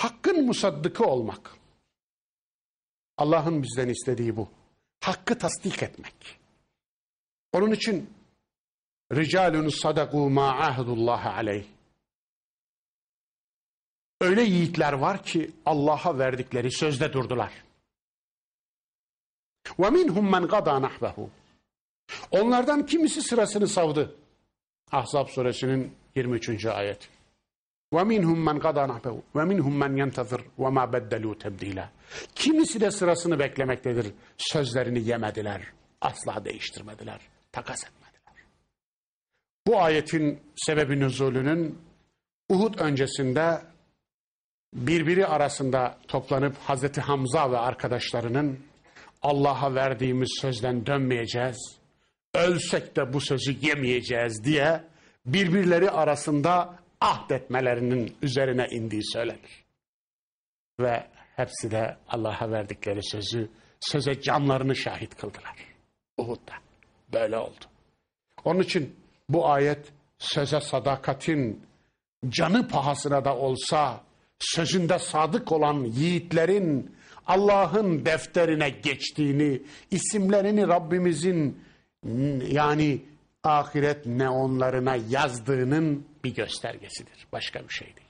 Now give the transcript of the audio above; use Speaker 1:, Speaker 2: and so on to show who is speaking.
Speaker 1: Hakkın musaddıkı olmak. Allah'ın bizden istediği bu. Hakkı tasdik etmek. Onun için ricalun sadaku ma ahdullah aleyh. Öyle yiğitler var ki Allah'a verdikleri sözde durdular. Ve minhum men gada nahvehu. Onlardan kimisi sırasını savdı. Ahzab suresinin 23. ayeti. وَمِنْهُمْ مَنْ قَدَى نَحْبَهُ وَمِنْهُمْ مَنْ يَنْتَظِرْ وَمَا بَدَّلُوا تَبْد۪يلًا Kimisi de sırasını beklemektedir. Sözlerini yemediler. Asla değiştirmediler. Takas etmediler. Bu ayetin sebebi nüzulünün Uhud öncesinde birbiri arasında toplanıp Hazreti Hamza ve arkadaşlarının Allah'a verdiğimiz sözden dönmeyeceğiz, ölsek de bu sözü yemeyeceğiz diye birbirleri arasında ahdetmelerinin üzerine indiği söylenir. Ve hepsi de Allah'a verdikleri sözü, söze canlarını şahit kıldılar. Uhud'da. Böyle oldu. Onun için bu ayet söze sadakatin canı pahasına da olsa sözünde sadık olan yiğitlerin Allah'ın defterine geçtiğini, isimlerini Rabbimizin yani ahiret neonlarına yazdığının bir göstergesidir. Başka bir şey değil.